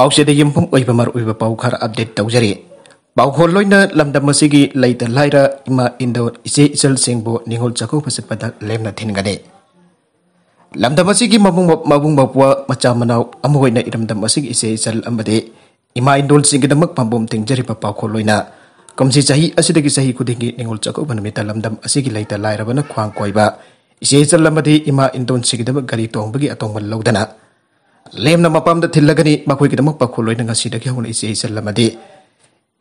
ꯄꯥꯎꯆꯦꯗ ꯌꯨꯝꯐꯝ ꯑꯣꯏꯕ ꯃꯔꯨꯑꯣꯏꯕ ꯄꯥꯎ ꯈꯔ ꯑꯞꯗꯦꯠ ꯇꯧꯖꯔꯤ ꯄꯥꯎꯈꯣꯜ ꯂꯣꯏꯅ ꯂꯝꯗꯝ ꯑꯁꯤꯒꯤ ꯂꯩꯇ ꯂꯥꯏꯔ ꯏꯃꯥ ꯏꯟꯗꯧ ꯏꯆꯦ ꯏꯆꯜꯁꯤꯡꯕꯨ ꯅꯤꯡꯉꯣꯜ ꯆꯥꯛꯀꯧꯕ ꯆꯠꯄꯗ ꯂꯦꯝꯅ ꯊꯤꯟꯒꯅꯤ ꯂꯝꯗꯝ ꯑꯁꯤꯒꯤ ꯃꯕꯨꯡ ꯃꯕꯨꯡ ꯃꯧꯄ꯭ꯋꯥ ꯃꯆꯥ ꯃꯅꯥꯎ ꯑꯃ ꯑꯣꯏꯅ ꯏꯔꯝꯗꯝ ꯑꯁꯤꯒꯤ ꯏꯆꯦ ꯏꯆꯜ ꯑꯃꯗꯤ ꯏꯃꯥ ꯏꯟꯗꯣꯜꯁꯤꯡꯒꯤꯗꯃꯛ ꯄꯥꯝꯕꯣꯝ ꯇꯤꯡꯖꯔꯤꯕ ꯄꯥꯎꯈꯣꯜ ꯂꯣꯏꯅ ꯀꯨꯝꯁꯤ ꯆꯍꯤ ꯑꯁꯤꯗꯒꯤ ꯆꯍꯤ ꯈꯨꯗꯤꯡꯒꯤ ꯅꯤꯡꯉꯣꯜ ꯆꯥꯛꯀꯧꯕ ꯅꯨꯃꯤꯠꯇ ꯂꯝꯗꯝ ꯑꯁꯤꯒꯤ ꯂꯩꯇ ꯂꯥꯏꯔꯕꯅ ꯈ꯭ꯋꯥꯡ ꯀꯣꯏꯕ ꯏꯆꯦ ꯏꯆꯜ ꯑꯃꯗꯤ ꯏꯃꯥ ꯏꯟꯗꯣꯜꯁꯤꯡꯒꯤꯗꯃꯛ ꯒꯥꯔꯤ ꯇꯣꯡꯕꯒꯤ ꯑꯇꯣꯡꯕ ꯂꯧꯗꯅ ꯂꯦꯝꯅ ꯃꯄꯥꯝꯗ ꯊꯤꯜꯂꯒꯅꯤ ꯃꯈꯣꯏꯒꯤꯗꯃꯛ ꯄꯥꯈꯣꯜ ꯂꯣꯏꯅ ꯉꯁꯤꯗꯒꯤ ꯍꯧꯅ ꯏꯆꯦ ꯏꯆꯜꯂꯝꯃꯗꯤ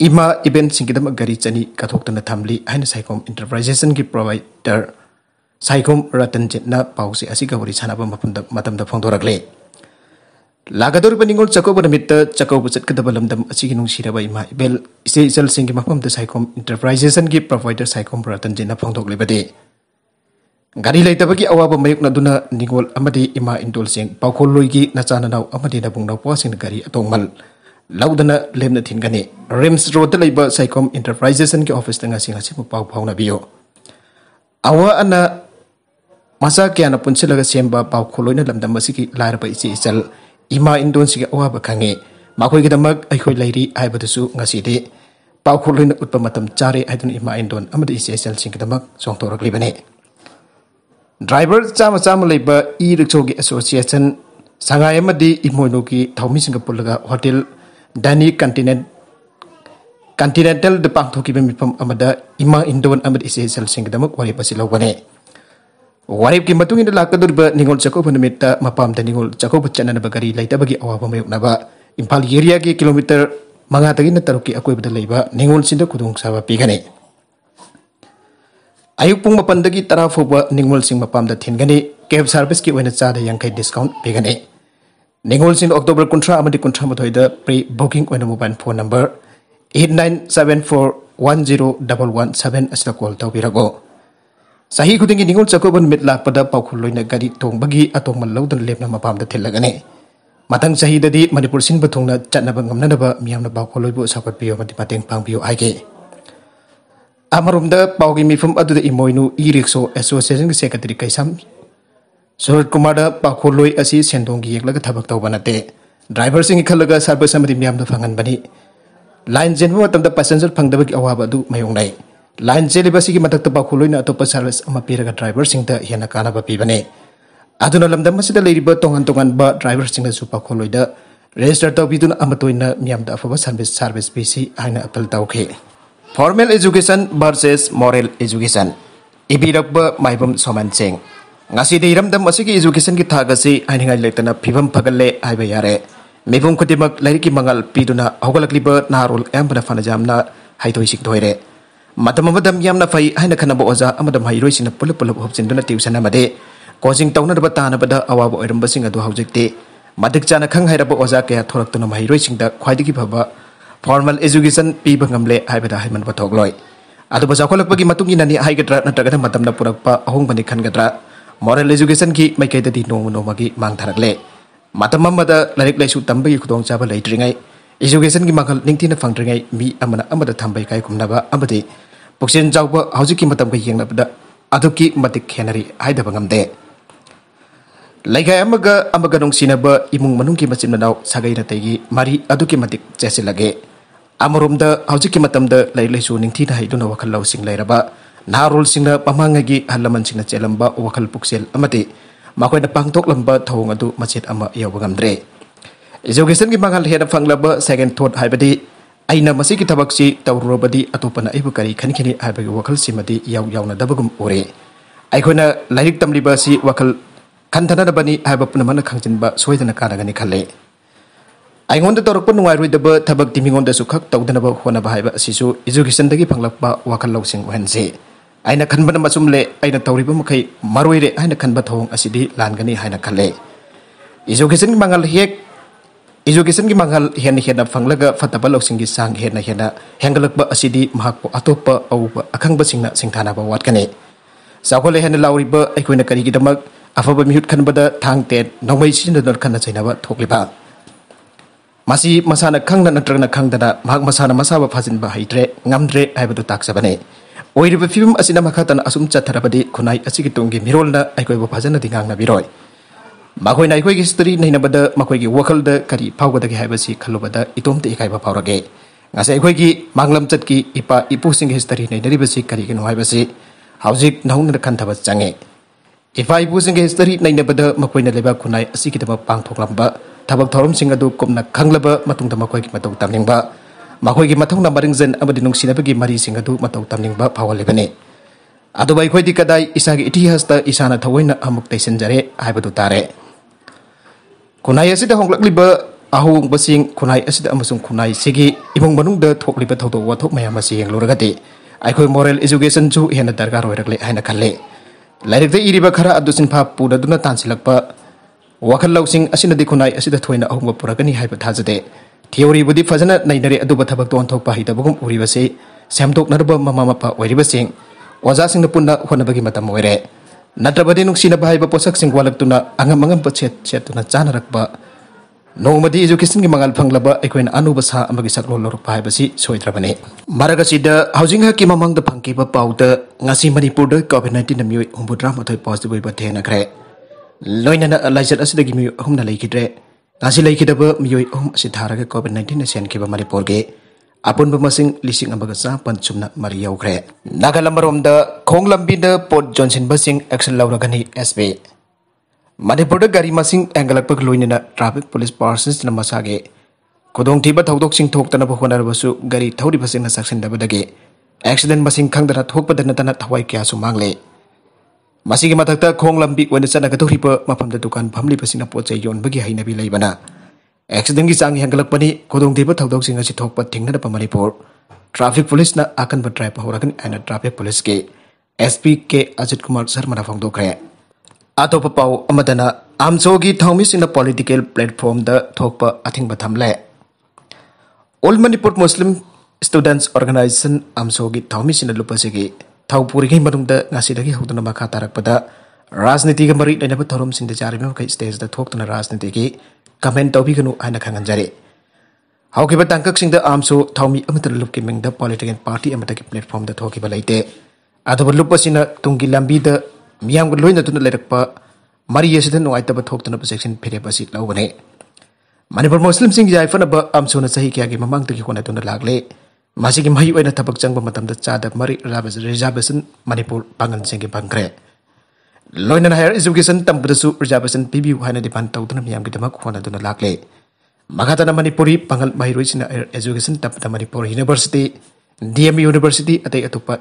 ꯏꯃꯥ ꯏꯚꯦꯟꯁꯤꯡꯒꯤꯗꯃꯛ ꯒꯥꯔꯤ ꯆꯅꯤ ꯀꯥꯊꯣꯛꯇꯅ ꯊꯝꯂꯤ ꯍꯥꯏꯅ ꯁꯥꯏꯈꯣꯝ ꯏꯟꯇꯔꯄ꯭ꯔꯥꯏꯖꯦꯁꯟꯒꯤ ꯄ꯭ꯔꯣꯚꯥꯏꯗꯔ ꯁꯥꯏꯈꯣꯝ ꯔꯇꯟꯖꯤꯠꯅ ꯄꯥꯎꯁꯦ ꯑꯁꯤꯒ ꯋꯥꯔꯤ ꯁꯥꯟꯅꯕ ꯃꯐꯝꯗ ꯃꯇꯝꯗ ꯐꯣꯡꯗꯣꯔꯛꯂꯦ ꯂꯥꯛꯀꯗꯧꯔꯤꯕ ꯅꯤꯉꯣꯜ ꯆꯥꯛꯀꯧꯕ ꯅꯨꯃꯤꯠꯇ ꯆꯥꯛꯀꯧꯕ ꯆꯠꯀꯗꯕ ꯂꯝꯗꯝ ꯑꯁꯤꯒꯤ ꯅꯨꯡꯁꯤꯔꯕ ꯏꯃꯥ ꯏꯕꯦꯜ ꯏꯆꯦ ꯏꯆꯜꯁꯤꯡꯒꯤ ꯃꯐꯝꯗ ꯁꯥꯏꯈꯣꯝ ꯏꯟꯇꯔꯄ꯭ꯔꯥꯏꯖꯦꯁꯟꯒꯤ ꯄ꯭ꯔꯣꯚꯥꯏꯗꯔ ꯁꯥꯏꯈꯣꯝ ꯔꯇꯟꯖꯤꯠꯅ ꯐꯣꯡꯗꯣꯛꯂꯤꯕꯗꯤ gari lai tabagi awa ba mayuk na duna ningol amadi ima indol sing paukol loigi gi na chana nau amadi na bung nau po sing gari atong mal laudana na tin gani rims road leiba saikom enterprises ki office tanga sing asi pau pau na biyo awa ana masa kya na punsi laga semba pau kholoi na lamdam basi ki lair ba isi isal ima indol sing awa ba kange makoi kita mag ai koi lairi ai badasu ngasi de paukol kholoi na utpa matam chare ai dun ima indol amadi isi isal sing kita mag song torak libane driver sama-sama leba e rikso ki association sangai ema di imoino ki singapore hotel dani continent continental de pang thoki bemi pam amada ima indon amada ise sel singa damuk wari pasi lo ningol chako bane metta mapam da ningol chako bachana na bagari laita bagi awa bame yok naba impal yeria kilometer manga tagi na taruki akoi leba ningol sinda kudung sawa pigane. gane Ayuk pung mapandagi taraf hoba ningul sing mapam da tin kev service ki wena tsada yang kai discount pe gani. Ningul sing oktober kuntra amadi kuntra matoi da pre booking wena mobile phone number 8974101717 asila kual tau birago. Sahi kutingi ningul tsako ban mit lak pada pau kuloi na gadi tong bagi atau malau dan lep na mapam da tin lagani. Matang sahi dadi manipul sing batong na chat na bangam na naba miam na pau kuloi bu sakot bio mati pating pang biyo aike. ꯑꯃꯔꯣꯝꯗ ꯄꯥꯎꯒꯤ ꯃꯤꯐꯝ ꯑꯗꯨꯗ ꯏꯃꯣꯏꯅꯨ ꯏ ꯔꯤꯛꯁꯣ ꯑꯦꯁꯣꯁꯤꯌꯦꯁꯟꯒꯤ ꯁꯦꯀ꯭ꯔꯦꯇꯔꯤ ꯀꯩꯁꯝ ꯁꯨꯔꯠ ꯀꯨꯃꯥꯔꯗ ꯄꯥꯈꯣꯜꯂꯣꯏ ꯑꯁꯤ ꯁꯦꯟꯗꯣꯡꯒꯤ ꯌꯦꯛꯂꯒ ꯊꯕꯛ ꯇꯧꯕ ꯅꯠꯇꯦ ꯗ꯭ꯔꯥꯏꯚꯔꯁꯤꯡꯒꯤ ꯈꯜꯂꯒ ꯁꯥꯔꯚꯤꯁ ꯑꯃꯗꯤ ꯃꯤꯌꯥꯝꯗ ꯐꯪꯍꯟꯕꯅꯤ ꯂꯥꯏꯟ ꯆꯦꯟꯕ ꯃꯇꯝꯗ ꯄꯦꯁꯦꯟꯖꯔ ꯐꯪꯗꯕꯒꯤ ꯑꯋꯥꯕ ꯑꯗꯨ ꯃꯥꯌꯣꯛꯅꯩ ꯂꯥꯏꯟ ꯆꯦꯜꯂꯤꯕꯁꯤꯒꯤ ꯃꯊꯛꯇ ꯄꯥꯈꯣꯜꯂꯣꯏꯅ ꯑꯇꯣꯞꯄ ꯁꯥꯔꯚꯤꯁ ꯑꯃ ꯄꯤꯔꯒ ꯗ꯭ꯔꯥꯏꯚꯔꯁꯤꯡꯗ ꯍꯦꯟꯅ ꯀꯥꯟꯅꯕ ꯄꯤꯕꯅꯤ ꯑꯗꯨꯅ ꯂꯝꯗꯝ ꯑꯁꯤꯗ ꯂꯩꯔꯤꯕ ꯇꯣꯉꯥꯟ ꯇꯣꯉꯥꯟꯕ ꯗ꯭ꯔꯥꯏꯚꯔꯁꯤꯡꯅꯁꯨ ꯄꯥꯈꯣꯜꯂꯣꯏꯗ ꯔꯦꯖꯤꯁꯇꯔ ꯇꯧꯕꯤꯗꯨꯅ ꯑꯃꯇ ꯑꯣꯏꯅ ꯃꯤꯌꯥꯝꯗ ꯑꯐꯕ ꯁꯥꯔꯚꯤꯁ ꯁꯥꯔꯚꯤꯁ ꯄꯤꯁꯤ ꯍꯥꯏꯅ ꯑꯄꯤꯜ ꯇꯧꯈꯤ formal education versus moral education ibirakba maibam soman sing ngasi de iramdam asigi education ki thag asi ainingai letana phibam phagalle aiba yare mebum khudimak lairi ki mangal piduna hogalakliba narul ambana fanajamna haidoi sik doire madam madam yamna fai haina khanaba oja amadam hairoi sina pulu pulu hopchinduna tuition amade coaching taunarba tanabada awaba oiramba sing adu haujekte madik chana khang hairaba oja kya thoraktuna hairoi sing da khwaidigi bhaba formal education piba ngamle haibada haiman pathok loi adu ba jakholak pagi matung ina ni haigatra natraga matam na purak pa ahong bani khan gatra moral education ki mai kai di no no magi mang tharak le matam ma da lai su tambai khudong chaba lai tringai education ki makal tin na phang tringai mi amana amada thambai kai khumna ba amade puksen jawba hauji ki matam ga yengna da adu ki matik khenari haida bangam de sinaba imung ꯑꯃꯒ ꯅꯨꯡꯁꯤꯅꯕ ꯏꯃꯨꯡ ꯃꯅꯨꯡꯒꯤ ꯃꯆꯤꯟ ꯃꯅꯥꯎ mari ꯅꯥꯇꯩꯒꯤ ꯃꯔꯤ matik ꯃꯇꯤꯛ ꯆꯦꯠꯁꯤꯜꯂꯒꯦ amarum da hauji ki matam da su ning thi dai na wakal lau sing na narul sing na pamanga gi halaman sing na chelamba wakal puksel amate pang tok pangtok lamba thong adu machet ama yawangam dre education gi mangal heda fanglaba second thought badi aina masi ki tabak si atau atopana ibu kari khani hai haibagi wakal simadi yaw yawna dabagum ore aikona lairik tamliba si wakal kantana bani haibapuna mana suwai soidana kana gani khale aingonda torokpa nungairudaba thabak timingonda su khak tawdanaba honaba haiba asisu education dagi ba wakal loksing ohenje aina khanba masum le aina tawriba makai re aina khanba thawang asidi langani haina khale education mangal hek kisan gi mangal hen hena phanglaga fataba sing gi sang hena hena ba asidi po atopa pa akhangba singna singthana ba watkane sakole hen lauriba aikoina kari gi damak afaba mihut khanba da thang te nomai sin da khana chaina ba thokliba masi masana khangna natragna khangdana mak masana masaba phajin ba haidre ngamdre haibadu taksabane oiriba film asina makhatan asum chatharabadi khunai asigi tunggi mirolna aikoibo phajana dingangna biroi ꯃꯈꯣꯏꯅ ꯑꯩꯈꯣꯏꯒꯤ ꯍꯤꯁꯇꯔꯤ ꯅꯩꯅꯕꯗ ꯃꯈꯣꯏꯒꯤ ꯋꯥꯈꯜꯗ ꯀꯔꯤ ꯐꯥꯎꯒꯗꯒꯦ ꯍꯥꯏꯕꯁꯤ ꯈꯜꯂꯨꯕꯗ ꯏꯇꯣꯝꯇ ꯏꯀꯥꯏꯕ ꯐꯥꯎꯔꯒꯦ ꯉꯁꯥꯏ ꯑꯩꯈꯣꯏꯒꯤ ꯃꯥꯡꯂꯝꯆꯠꯀꯤ ꯏꯄꯥ ꯏꯄꯨꯁꯤꯡꯒꯤ ꯍꯤꯁꯇꯔꯤ ꯅꯩꯅꯔꯤꯕꯁꯤ ꯀꯔꯤꯒꯤꯅꯣ ꯍꯥꯏꯕꯁꯤ ꯍꯧꯖꯤꯛ ꯅꯧꯅ ꯈꯟꯊꯕ ꯆꯪꯉꯦ ꯏꯄꯥ ꯏꯄꯨꯁꯤꯡꯒꯤ ꯍꯤꯁꯇꯔꯤ ꯅꯩꯅꯕꯗ ꯃꯈꯣꯏꯅ ꯂꯩꯕꯥꯛ ꯈꯨꯟꯅꯥꯏ ꯑꯁꯤꯒꯤꯗꯃꯛ ꯄꯥꯡꯊꯣꯛꯂꯝꯕ ꯊꯕꯛ ꯊꯧꯔꯝꯁꯤꯡ ꯑꯗꯨ ꯀꯨꯞꯅ ꯈꯪꯂꯕ ꯃꯇꯨꯡꯗ ꯃꯈꯣꯏꯒꯤ ꯃꯇꯧ ꯇꯝꯅꯤꯡꯕ ꯃꯈꯣꯏꯒꯤ ꯃꯊꯧꯅ ꯃꯔꯤꯡꯖꯟ ꯑꯃꯗꯤ ꯅꯨꯡꯁꯤꯅꯕꯒꯤ ꯃꯔꯤꯁꯤꯡ ꯑꯗꯨ ꯃꯇꯧ ꯇꯝꯅꯤꯡꯕ ꯐꯥꯎꯍꯜꯂꯤꯕꯅꯤ ꯑꯗꯨꯕꯨ ꯑꯩꯈꯣꯏꯗꯤ ꯀꯗꯥꯏ ꯏꯁꯥꯒꯤ ꯏꯇꯤꯍꯥꯁꯇ ꯏꯁꯥꯅ ꯊꯑꯣꯏꯅ ꯑꯃꯨꯛ ꯇꯩꯁꯤꯟꯖꯔꯦ ꯍꯥꯏꯕꯗꯨ ꯇꯥꯔꯦ ꯈꯨꯟꯅꯥꯏ ꯑꯁꯤꯗ ꯍꯣꯡꯂꯛꯂꯤꯕ ꯑꯍꯣꯡꯕꯁꯤꯡ ꯈꯨꯟꯅꯥꯏ ꯑꯁꯤꯗ ꯑꯃꯁꯨꯡ ꯈꯨꯟꯅꯥꯏꯁꯤꯒꯤ ꯏꯃꯨꯡ ꯃꯅꯨꯡꯗ ꯊꯣꯛꯂꯤꯕ ꯊꯧꯗꯣꯛ ꯋꯥꯊꯣꯛ ꯃꯌꯥꯝ ꯑꯁꯤ ꯌꯦꯡꯂꯨꯔꯒꯗꯤ ꯑꯩꯈꯣꯏ ꯃꯣꯔꯦꯜ ꯏꯖꯨꯀꯦꯁꯟꯁꯨ ꯍꯦꯟꯅ ꯗꯔꯀꯥꯔ ꯑꯣꯏꯔꯛꯂꯦ ꯍꯥꯏꯅ ꯈꯜꯂꯤ ꯂꯥꯏꯔꯤꯛꯇ ꯏꯔꯤꯕ ꯈꯔ ꯑꯗꯨ ꯁꯤꯟꯐꯥ ꯄꯨꯔꯗꯨꯅ ꯇꯥꯟꯁꯤꯜꯂꯛꯄ ꯋꯥꯈꯜ ꯂꯧꯁꯤꯡ ꯑꯁꯤꯅꯗꯤ ꯈꯨꯟꯅꯥꯏ ꯑꯁꯤꯗ ꯊꯣꯏꯅ ꯑꯍꯣꯡꯕ ꯄꯨꯔꯛꯀꯅꯤ ꯍꯥꯏꯕ ꯊꯥꯖꯗꯦ ꯊꯤꯑꯣꯔꯤꯕꯨꯗꯤ ꯐꯖꯅ ꯅꯩꯅꯔꯦ ꯑꯗꯨꯕꯨ ꯊꯕꯛꯇ ꯑꯣꯟꯊꯣꯛꯄ ꯍꯩꯇꯕꯒꯨꯝ ꯎꯔꯤꯕꯁꯤ ꯁꯦꯝꯗꯣꯛꯅꯔꯕ ꯃꯃꯥ ꯃꯄꯥ ꯑꯣꯏꯔꯤꯕꯁꯤꯡ ꯑꯣꯖꯥꯁꯤꯡꯅ ꯄꯨꯟꯅ ꯍꯣꯠꯅꯕꯒꯤ ꯃꯇꯝ ꯑꯣꯏꯔꯦ ꯅꯠꯇ꯭ꯔꯕꯗꯤ ꯅꯨꯡꯁꯤꯅꯕ ꯍꯥꯏꯕ ꯄꯣꯠꯁꯛꯁꯤꯡ ꯋꯥꯠꯂꯛꯇꯨꯅ ꯑꯉꯝ ꯑꯉꯝꯕ ꯁꯦꯠ ꯁꯦꯠꯇꯨꯅ ꯆꯥꯅꯔꯛꯄ नौमदी एजुकेशन की मंगल फंगलब अखोन अनूब सा सलो लौरप है सोद्रबने मरगसीदिंग की ममद फंगीब पाद मणिपुर कोविड नाइन्टीन मई हूबुद्राम पॉजिटिव थेनग्रे loinana lajat asida gi miyo ahum na lai kidre nasi lai kidaba miyo ahum asidhara ke covid 19 asian ke bamari porge apun bamasing lising ambaga sa pancum na mari yau kre naga lamar om kong lambi da pot johnson basing Axel laura gani sb mari porda gari masing angalak pak loinana traffic police parsons na masage kodong tiba tau dok sing tok tana pohon ar basu gari tau di basing na saksin da badage accident basing kang dana tok badana tana tawai kia sumang le ꯃꯁꯤꯒꯤ ꯃꯊꯛꯇ ꯈꯣꯡ ꯂꯝꯕꯤ ꯑꯣꯏꯅ ꯆꯠꯅꯒꯗꯧꯔꯤꯕ ꯃꯐꯝꯗ ꯗꯨꯀꯥꯟ ꯐꯝꯂꯤꯕꯁꯤꯡꯅ ꯄꯣꯠ ꯆꯩ ꯌꯣꯟꯕꯒꯤ ꯍꯩꯅꯕꯤ ꯂꯩꯕꯅ ꯑꯦꯛꯁꯤꯗꯦꯟꯒꯤ ꯆꯥꯡ ꯍꯦꯟꯒꯠꯂꯛꯄꯅꯤ ꯈꯨꯗꯣꯡꯊꯤꯕ ꯊꯧꯗꯣꯛꯁꯤꯡ ꯑꯁꯤ ꯊꯣꯛꯄ ꯊꯤꯡꯅꯅꯕ ꯃꯅꯤꯄꯨꯔ ꯇ꯭ꯔꯥꯐꯤꯛ ꯄꯨꯂꯤꯁꯅ ꯑꯀꯟꯕ ꯗ꯭ꯔꯥꯏꯕ ꯍꯧꯔꯒꯅꯤ ꯍꯥꯏꯅ ꯇ꯭ꯔꯥꯐꯤꯛ ꯄꯨꯂꯤꯁꯀꯤ S P K Ajit Kumar ꯁꯔꯃꯅ ꯐꯣꯡꯗꯣꯛꯈ꯭ꯔꯦ ꯑꯇꯣꯞꯄ ꯄꯥꯎ ꯑꯃꯗꯅ ꯑꯥꯝꯁꯣꯒꯤ ꯊꯧꯃꯤꯁꯤꯡꯅ ꯄꯣꯂꯤꯇꯤꯀꯦꯜ ꯄ꯭ꯂꯦꯠꯐꯣꯔꯝꯗ ꯊꯣꯛꯄ ꯑꯊꯤꯡꯕ ꯊꯝꯂꯦ all Manipur Muslim students organisation ꯑꯥꯝꯁꯣꯒꯤ ꯊꯧꯃꯤꯁꯤꯡꯅ ꯂꯨꯄꯥꯁꯤꯒꯤ थौपूरी मखा तरप राजनीति मरी लेने धरम सिंह जारी स्टेज थोक्न राजनीति की कमेंट तौगनु खाजरी तंक आम थौमी लुप की मिंग पॉलीटिकल पार्टी की प्लेटफॉर्म थोबे अब लुप अस मैम लोनप मरी अब थोक्न चेक्सी फिरेब मनपुर मुस्लिम जैफनब आम चाह क्या मांग की कौन लागले masih ki mahi wena tabak jang bamatam da cha mari mari rabes reservation manipur pangan sing ki bangre loina na hair education tam bu su reservation pb wana di pantau tuna yang kita damak khona duna lakle maka na manipuri pangal mahi roi sina education tam da manipuri university dm university atai atupa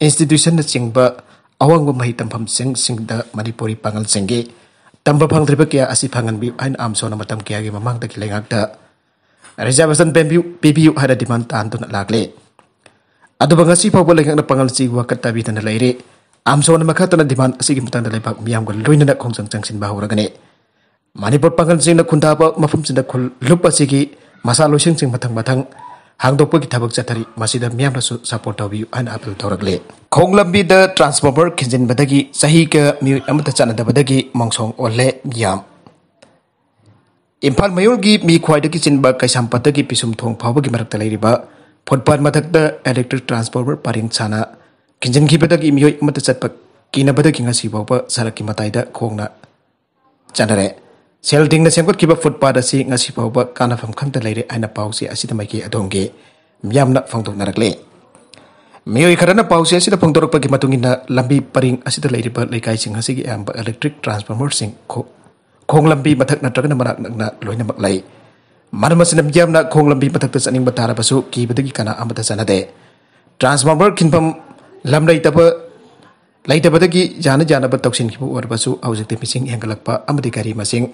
institution na sing ba awang ba mahi tam sing sing da manipuri pangal sing ge tam ba phang asi bi ain am so na matam kya mamang ta da reservation PBU ada di mantan tu nak lagle. Atau bangasi papa boleh ngak pangal si gua kata bi tanah laire. Am nama kata di man si kim tanah lepak miam gua luin nak kong sang sang sin bahu ragane. Manipur pangal si nak kunda apa mafum sin nak lupa si ki masa lo sing sing matang matang. Hang dopo kita baksa tari masih dah miam rasu support tau biu an apel tau ragle. Kong lambi the transformer kinjin badagi sahi ke miu amat badagi mongsong oleh miam. Impal mayor gi mi kwai daki sin ba kai sampata pisum tong pa ba gi marak talai riba. Pot matak da electric transformer paring sana. Kinjeng gi pata gi mi hoi mata sat pak gi na pata gi ba ba sara gi matai da kong na. Chanare. Sel ding na sengkot gi ba fut pa da si ngasi ba ba kana fam kang talai ri aina pa usi asi tamai gi adong gi. Miam na fang tok narak le. Mi hoi karana pa usi asi da fang pa lambi paring asi talai riba lai kai sing ngasi gi electric transformer sing ko kong lambi mathak na tragna marak na loina mak lai manama nak yam na khong lambi mathak ta saning batara pasu ki badagi kana amata sana de transformer kinpam lam lai tapa lai tapa tagi jana jana bat sin kibu war pasu awjak te mising yangalak pa amati gari masing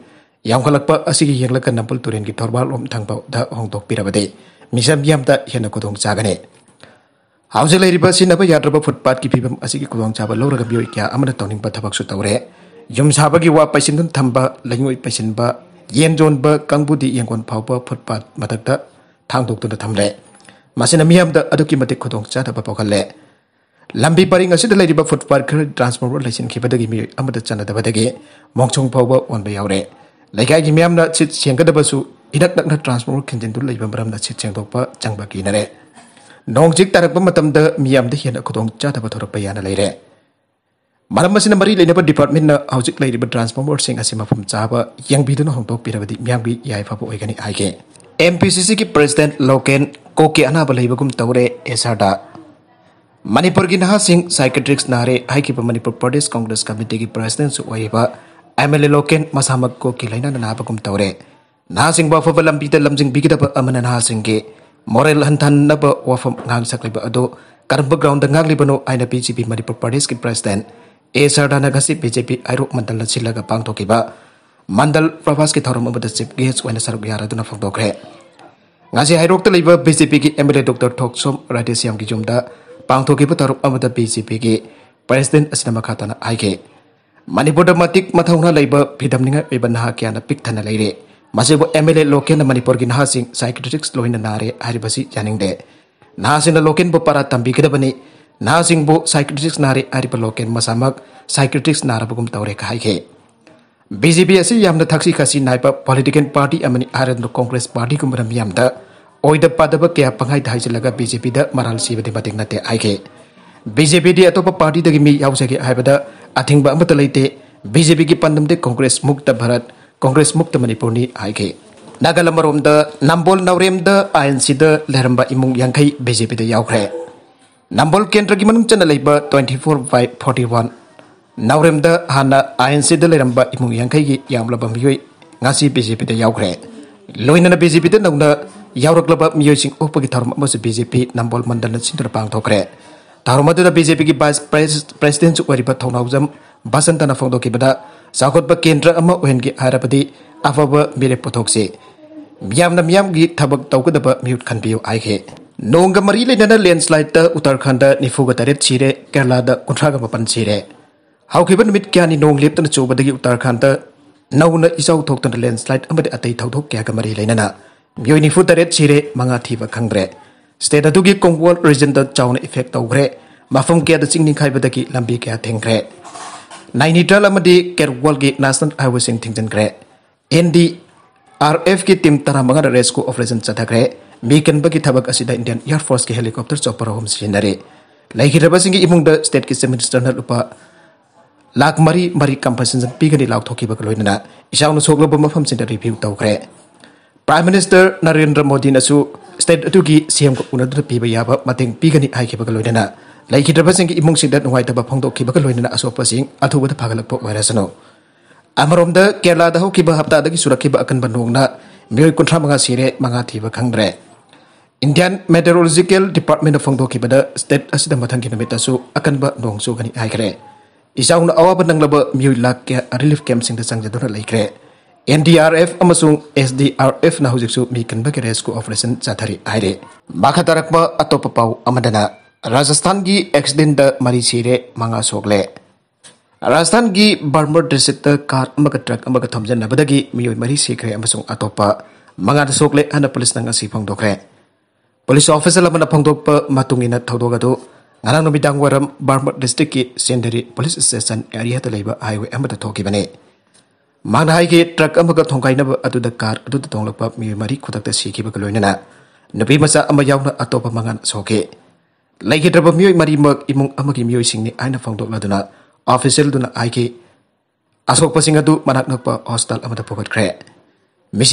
yangalak pa asigi yangalak kan nampul turen ki thorbal om thang pa da hong tok pirabade misam yam ta hena kodong chagane house लेब सिनब याद्रब footpath की फिवम की खुदचाब लौरग मियो क्या तौर थबक तौर ꯌꯨꯝꯁꯥꯕꯒꯤ ꯋꯥ ꯄꯩꯁꯤꯟꯗꯨꯅ ꯊꯝꯕ ꯂꯩꯉꯣꯏ ꯄꯩꯁꯤꯟꯕ ꯌꯦꯟ ꯌꯣꯟꯕ ꯀꯥꯡꯕꯨꯗꯤ ꯌꯦꯡꯒꯣꯟ ꯐꯥꯎꯕ ꯐꯨꯠꯄꯥꯠ ꯃꯊꯛꯇ ꯊꯥꯡꯗꯣꯛꯇꯨꯅ ꯊꯝꯂꯦ ꯃꯁꯤꯅ ꯃꯤꯌꯥꯝꯗ ꯑꯗꯨꯛꯀꯤ ꯃꯇꯤꯛ ꯈꯨꯗꯣꯡꯆꯥꯗꯕ ꯄꯣꯛꯍꯜꯂꯦ ꯂꯝꯕꯤ ꯄꯔꯤꯡ ꯑꯁꯤꯗ ꯂꯩꯔꯤꯕ ꯐꯨꯠꯄꯥꯠ ꯈꯔ ꯇ꯭ꯔꯥꯟꯁꯄꯣꯔꯠ ꯂꯩꯁꯤꯟꯈꯤꯕꯗꯒꯤ ꯃꯤꯑꯣꯏ ꯑꯃꯗ ꯆꯟꯅꯗꯕꯗꯒꯤ ꯃꯣꯡꯆꯣꯡ ꯐꯥꯎꯕ ꯑꯣꯟꯕ ꯌꯥꯎꯔꯦ ꯂꯩꯀꯥꯏꯒꯤ ꯃꯤꯌꯥꯝꯅ ꯁꯤꯠ ꯁꯦꯡꯒꯗꯕꯁꯨ ꯏꯅꯛ ꯅꯛꯅ ꯇ꯭ꯔꯥꯟꯁꯄꯣꯔꯠ ꯈꯦꯟꯖꯤꯟꯗꯨ ꯂꯩꯕ ꯃꯔꯝꯅ ꯁꯤꯠ ꯁꯦꯡꯗꯣꯛꯄ ꯆꯪꯕ ꯀꯤꯅꯔꯦ ꯅꯣꯡ ꯆꯤꯛ ꯇꯥꯔꯛꯄ ꯃꯇꯝꯗ ꯃꯤꯌꯥꯝꯗ ꯍꯦꯟꯅ ꯈꯨꯗꯣꯡꯆꯥꯗꯕ ꯊꯣꯔꯛꯄ ꯌꯥꯅ ꯂꯩꯔꯦ Malam masih nambah rilai dapat department na hausik lay dapat transformer sing asih mafum caba yang bidu na hong tok pira badi miang bi yai fapu oi gani aike. MPCC ki president loken Koki ana balai bagum taure esada. Manipur ki naha psychiatrics psychiatric nare hai ki pemanipur produce congress committee ki president su oi ba. MLA loken mas hamak koke lain ana naha bagum taure. Naha bawa bafu balam pita lam sing bikita apa amana naha sing ke. Moral hantan naba wafam ngang sakli ba ado. Karena background dengar libanu, aina PCP Manipur Pradesh ki president. A Sharda BJP आरोप मंडल पाथो पाथ्व मंडल प्रभास की थौर अब chief guest सरुक फोदे हाईरोगे BJP की एम एल ए डॉक्टर थोसोम राधे श्याम की जूम पाथ्व थौर अब बीजेपी की प्रेसीडेंट अगे मनपुर मौनाधमी नह क्या पीठन लेरें मजब M L A local Manipur की नहसी सैक्रेटरी लोन नारे जानी नहसी लोकल पारा तमीदी ꯅꯍꯥꯁꯤꯡꯕꯨ ꯁꯥꯏꯀ꯭ꯔꯤꯇꯤꯛꯁ ꯅꯥꯔꯦ ꯍꯥꯏꯔꯤꯕ ꯂꯣꯀꯦꯜ ꯃꯁꯥꯃꯛ साइक्रेटिक्स ꯅꯥꯔꯕꯒꯨꯝ ꯇꯧꯔꯦ ꯍꯥꯏꯈꯤ बी जे पी थक्सी खसी नाइप पॉलिटिकल पार्टी अमनी आरंद कांग्रेस पार्टी गुमर मियामदा ओइद पादब क्या पंगाई थाइजिलगा बी जे द मराल सीबदे मतिंग नते आइगे बी जे अतोप पार्टी दगी मी याउसगे हाइबद अथिंगब अमत लैते बी जे पी की पंदम दे कांग्रेस मुक्त भारत कांग्रेस मुक्त मणिपुर नी आइगे नागालमरोम द नंबोल नवरेम द आईएनसी द लहरंबा इमुंग यांखई बीजेपी जे द याउखरे ꯅꯝꯕꯣꯜ ꯀꯦꯟꯗ꯭ꯔꯒꯤ ꯃꯅꯨꯡ ꯆꯟꯅ ꯂꯩꯕ twenty four by forty one ꯅꯥꯎꯔꯦꯝꯗ ꯍꯥꯟꯅ ꯑꯥꯏ ꯑꯦꯟ ꯁꯤꯗ ꯂꯩꯔꯝꯕ ꯏꯃꯨꯡ ꯌꯥꯡꯈꯩꯒꯤ ꯌꯥꯝꯂꯕ ꯃꯤꯑꯣꯏ ꯉꯁꯤ ꯕꯤ ꯖꯦ ꯄꯤꯗ ꯌꯥꯎꯈ꯭ꯔꯦ ꯂꯣꯏꯅꯅ ꯕꯤ ꯖꯦ ꯄꯤꯗ ꯅꯧꯅ ꯌꯥꯎꯔꯛꯂꯕ ꯃꯤꯑꯣꯏꯁꯤꯡ ꯑꯣꯛꯄꯒꯤ ꯊꯧꯔꯝ ꯑꯃꯁꯨ ꯕꯤ ꯖꯦ ꯄꯤ ꯅꯝꯕꯣꯜ ꯃꯟꯗꯜꯅ ꯁꯤꯟꯗꯨꯅ ꯄꯥꯡꯊꯣꯛꯈ꯭ꯔꯦ ꯊꯧꯔꯝ ꯑꯗꯨꯗ ꯕꯤ ꯖꯦ ꯄꯤꯒꯤ ꯚꯥꯏꯁ ꯄ꯭ꯔꯁꯤꯗꯦꯟꯁꯨ ꯑꯣꯏꯔꯤꯕ ꯊꯧꯅꯥꯎꯖꯝ ꯕꯁꯟꯇꯅ ꯐꯣꯡꯗꯣꯛꯈꯤꯕꯗ ꯆꯥꯎꯈꯠꯄ ꯀꯦꯟꯗ꯭ꯔ ꯑꯃ ꯑꯣꯏꯍꯟꯒꯦ ꯍꯥꯏꯔꯕꯗꯤ ꯑꯐꯕ ꯃꯤꯔꯦꯞ ꯄꯨꯊꯣꯛꯁꯤ ꯃꯤꯌꯥꯝꯅ ꯃꯤꯌꯥꯝꯒꯤ ꯊꯕꯛ ꯇꯧꯒꯗꯕ ꯃꯤꯍꯨꯠ ꯈꯟꯕꯤꯌꯨ ꯍꯥꯏꯈꯤ नोंग मरी लेना लैंडस्लाइड उत्तराखंड निफूग तरह सीरें केरला कुंथ्रा मपन सीरें हाउब नुमित क्या नों लेपन चूबदी उत्तराखंड नौन इचौथों लैंडस्लाइड अतई थौद क्या मरी लेना मई निफू तरह सीरें मंगा थीब खंग्रे स्टेट अगर कंगोल रिजन चाउन इफेक्ट तौरे मफम क्या चिंग निखाइबदी लंबी क्या थेंग्रे नाइनीट्रल केरवल की नेशनल हाईवे थिंजनग्रे N D RF ki tim tarambanga rescue operation chathakre miken bagi tabak asida Indian Air Force ki helicopter chopper hom sinare laiki rabasingi imungda state ki minister lupa upa lak mari mari compensation pigani lak thoki na loinana isaunu soklo bama pham sinare tau tawkre Prime Minister Narendra Modi nasu state atu ki CM ko unadur piba yaba mating pigani ai ki na loinana laiki rabasingi imung sidat nuwai thabak phongdo ki bak na aso pasing athu bata phagalak po wairasano Amarom Kerala dah kiba hafta sura surah kiba akan bandung na kontra manga sire manga tiba kangre. Indian Meteorological Department of ki ba da state asidam batang su akan ba nong su gani aikre. Isang na awa bandang laba mewah lak ke relief camp sing dasang jadora laikre. NDRF amasung SDRF na hujik su kan ba rescue operation jadari aire. Maka tarak ba atau papau amadana. Rajasthan gi accident da mari sire manga le. Rastan gi barmer desita kar magadrak magatom jana badagi miyo mari sikre amasung atopa mangad sokle ana polis nanga sipong dokre. Polis officer la mana pong dokpa matungina tau doga do ngana no bidang barmer desita ki sendiri polis assessan area talaiba highway amata toki bane. Mangna hai ki truk amagatong kaina ba atu dakar atu datong lokpa miyo mari kutak tesi ki bakaloi nana. Nabi masa amayau na atopa mangan soke. Lagi terbang miyo mari mak imung amagi miyo singni aina pong dokla dona. Official आई अशोप सिंह मना नुप hostel पोगट्रे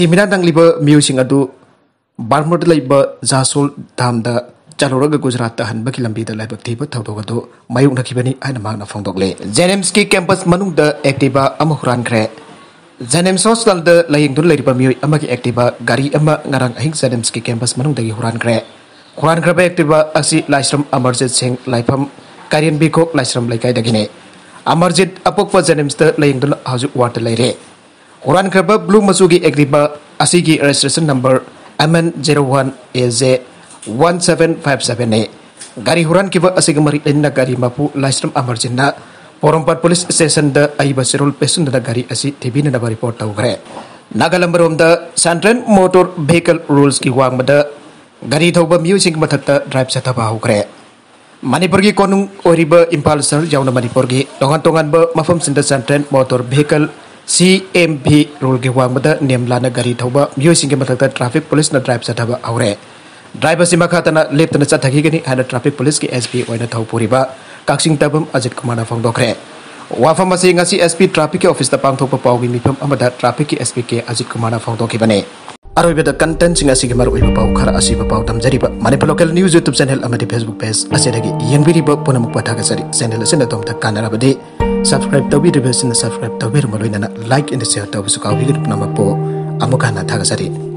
मिनाली मूसी बारमूर लेब जासोल धाम चलोर गुजरात हनब की लंबी लाइब तीब तौदों मयोनखीबनी फोदे जेनेम्स की कैंपस मनुद एक्टिव हुरानख्रे जेनेम्स हॉस्टल लेंब मोई की एक्टिव गाड़ी जेनेम्स की कैंपस मनुद हुरानख्रे हुरानख्रब एक्टिव अच्छी लाइस्रम अमरजीत सिंह लाइफ कारीन बीखो लाइस्रम लेकिन अमरजीत अपोक्पा जनम लयेंदुन हजुक वार्ड खरब ब्लू मसुगी एग्रीबा असीगी registration number M N zero one A J one seven five seven A गाड़ी होरान की मरी मरिक लेना गाड़ी मापु लाइस्ट्रम अमरजीतना पोरमपाट पुलिस स्टेशन अब अइबा सिरोल पेसुन द गाड़ी असी रिपोर्ट तौरे Nagaland central motor vehicle rules की वाम मद गाड़ी थौब म्यूजिक मथक ड्राइव सथबा हौगरे मनपुर की कौन इम्फा सर यावना मनपुर की tongan-tongan ba mafam center central motor vehicle CMP rule ke wang bada nem lana gari thoba myo sing ke mathakta traffic police na drive sa thaba awre driver sima khatana left na cha thagi gani hana traffic police ki SP oina thau puriba kaksing tabam ajit kumana phong dokre wafa masi ngasi SP traffic ke office ta pang thokpa pawgi mifam amada traffic ki SP ke ajit kumana phong dokhi bane Aroi beda konten singa sigi maru ibu pau kara asi ibu pau tam jari ba mane pa local news youtube channel amadi facebook page asi lagi yen biri ba pona mukpa thaga sari channel senda tom tak kanara bade subscribe tawi de besin subscribe tawi maloi nana like and share tawi suka bi grup nama po amu kana thaga sari